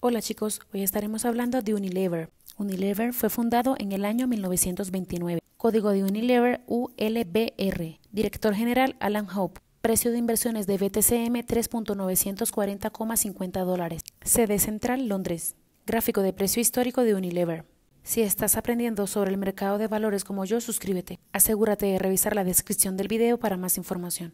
Hola chicos, hoy estaremos hablando de Unilever. Unilever fue fundado en el año 1929. Código de Unilever ULBR. Director general Alan Hope. Precio de inversiones de BTCM 3.940,50 dólares. Sede central Londres. Gráfico de precio histórico de Unilever. Si estás aprendiendo sobre el mercado de valores como yo, suscríbete. Asegúrate de revisar la descripción del video para más información.